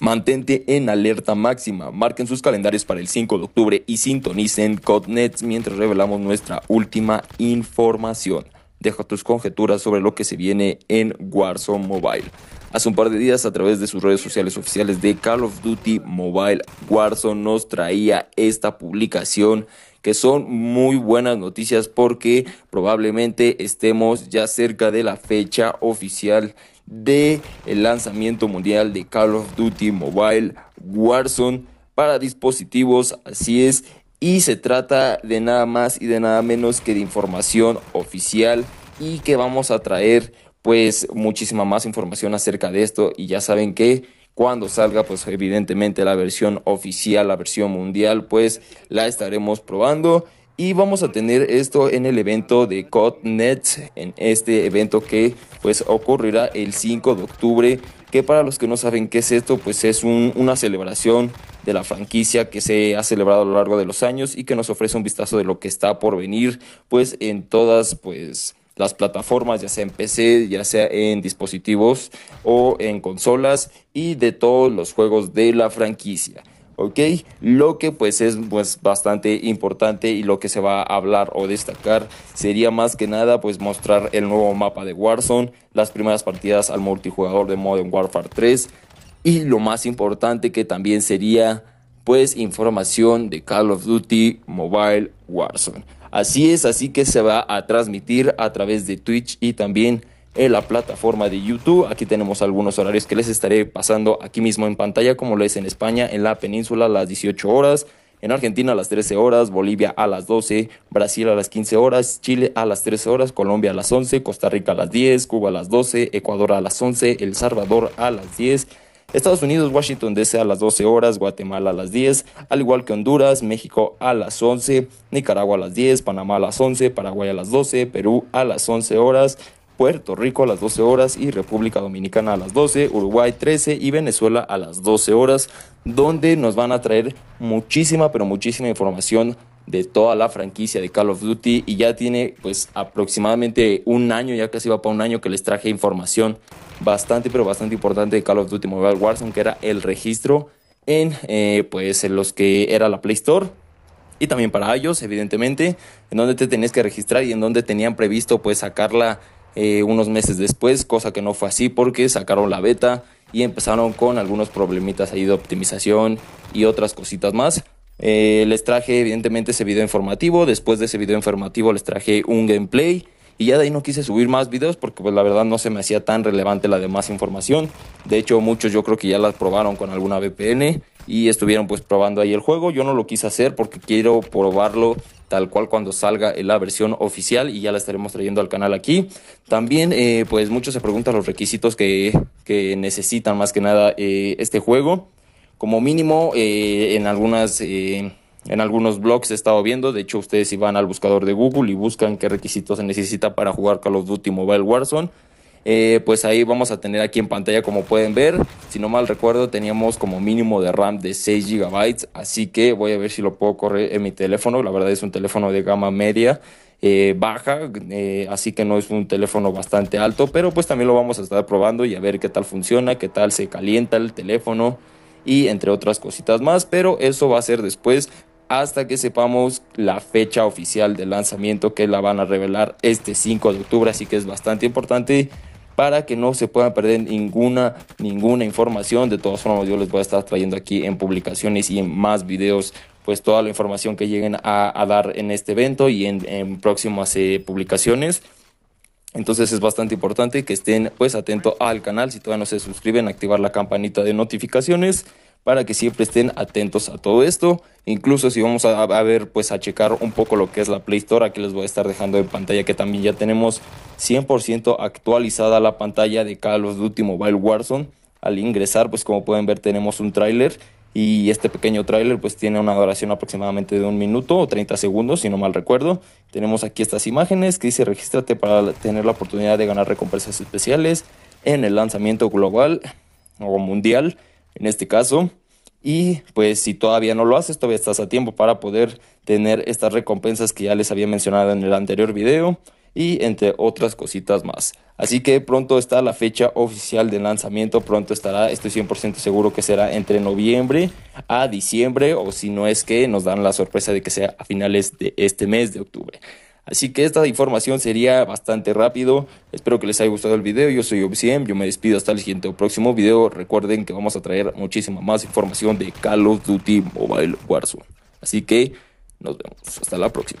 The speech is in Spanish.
Mantente en alerta máxima. Marquen sus calendarios para el 5 de octubre y sintonicen CodNets mientras revelamos nuestra última información. Deja tus conjeturas sobre lo que se viene en Warzone Mobile. Hace un par de días a través de sus redes sociales oficiales de Call of Duty Mobile, Warzone nos traía esta publicación que son muy buenas noticias porque probablemente estemos ya cerca de la fecha oficial de el lanzamiento mundial de Call of Duty Mobile Warzone para dispositivos, así es, y se trata de nada más y de nada menos que de información oficial y que vamos a traer pues muchísima más información acerca de esto y ya saben que cuando salga pues evidentemente la versión oficial, la versión mundial pues la estaremos probando y vamos a tener esto en el evento de CODNET, en este evento que pues ocurrirá el 5 de octubre, que para los que no saben qué es esto, pues es una celebración de la franquicia que se ha celebrado a lo largo de los años y que nos ofrece un vistazo de lo que está por venir, pues en todas pues las plataformas, ya sea en PC, ya sea en dispositivos o en consolas y de todos los juegos de la franquicia. ¿ok? Lo que pues es pues, bastante importante y lo que se va a hablar o destacar sería más que nada pues mostrar el nuevo mapa de Warzone, las primeras partidas al multijugador de Modern Warfare 3 y lo más importante que también sería pues información de Call of Duty Mobile Warzone. Así es, así que se va a transmitir a través de Twitch y también en la plataforma de YouTube. Aquí tenemos algunos horarios que les estaré pasando aquí mismo en pantalla, como lo es en España, en la península a las 18 horas, en Argentina a las 13 horas, Bolivia a las 12, Brasil a las 15 horas, Chile a las 13 horas, Colombia a las 11, Costa Rica a las 10, Cuba a las 12, Ecuador a las 11, El Salvador a las 10. Estados Unidos, Washington DC a las 12 horas, Guatemala a las 10, al igual que Honduras, México a las 11, Nicaragua a las 10, Panamá a las 11, Paraguay a las 12, Perú a las 11 horas, Puerto Rico a las 12 horas y República Dominicana a las 12, Uruguay 13 y Venezuela a las 12 horas, donde nos van a traer muchísima, pero muchísima información de toda la franquicia de Call of Duty y ya tiene pues aproximadamente un año, ya casi va para un año que les traje información bastante, pero bastante importante de Call of Duty Mobile Warzone, que era el registro en eh, pues en los que era la Play Store y también para ellos, evidentemente, en donde te tenías que registrar y en donde tenían previsto pues sacarla eh, unos meses después, cosa que no fue así porque sacaron la beta y empezaron con algunos problemitas ahí de optimización y otras cositas más. Eh, les traje evidentemente ese video informativo, después de ese video informativo les traje un gameplay y ya de ahí no quise subir más videos porque pues la verdad no se me hacía tan relevante la demás información. De hecho muchos yo creo que ya las probaron con alguna VPN y estuvieron pues probando ahí el juego. Yo no lo quise hacer porque quiero probarlo tal cual cuando salga la versión oficial y ya la estaremos trayendo al canal aquí. También, eh, pues muchos se preguntan los requisitos que, necesitan más que nada eh, este juego. Como mínimo, eh, en algunas... en algunos blogs he estado viendo, de hecho ustedes si van al buscador de Google y buscan qué requisitos se necesita para jugar Call of Duty Mobile Warzone, eh, pues ahí vamos a tener aquí en pantalla, como pueden ver, si no mal recuerdo, teníamos como mínimo de RAM de 6 GB, así que voy a ver si lo puedo correr en mi teléfono. La verdad es un teléfono de gama media. Eh, baja, eh, así que no es un teléfono bastante alto, pero pues también lo vamos a estar probando y a ver qué tal funciona, qué tal se calienta el teléfono y entre otras cositas más, pero eso va a ser después hasta que sepamos la fecha oficial de lanzamiento que la van a revelar este 5 de octubre, así que es bastante importante para que no se puedan perder ninguna, ninguna información. De todas formas, yo les voy a estar trayendo aquí en publicaciones y en más videos pues toda la información que lleguen a, dar en este evento y en, próximas eh, publicaciones. Entonces es bastante importante que estén pues atentos al canal, si todavía no se suscriben, activar la campanita de notificaciones para que siempre estén atentos a todo esto. Incluso si vamos a, ver, pues a checar un poco lo que es la Play Store, aquí les voy a estar dejando en pantalla que también ya tenemos 100% actualizada la pantalla de Carlos of Duty Mobile Warzone. Al ingresar, pues como pueden ver tenemos un tráiler y este pequeño tráiler pues tiene una duración aproximadamente de un minuto o 30 segundos si no mal recuerdo. Tenemos aquí estas imágenes que dice regístrate para tener la oportunidad de ganar recompensas especiales en el lanzamiento global o mundial en este caso. Y pues si todavía no lo haces, todavía estás a tiempo para poder tener estas recompensas que ya les había mencionado en el anterior video y entre otras cositas más. Así que pronto está la fecha oficial de lanzamiento, pronto estará, estoy 100% seguro que será entre noviembre a diciembre o si no es que nos dan la sorpresa de que sea a finales de este mes de octubre. Así que esta información sería bastante rápido. Espero que les haya gustado el video. Yo soy Obsiem, yo me despido hasta el siguiente o próximo video. Recuerden que vamos a traer muchísima más información de Call of Duty Mobile Warzone. Así que nos vemos. Hasta la próxima.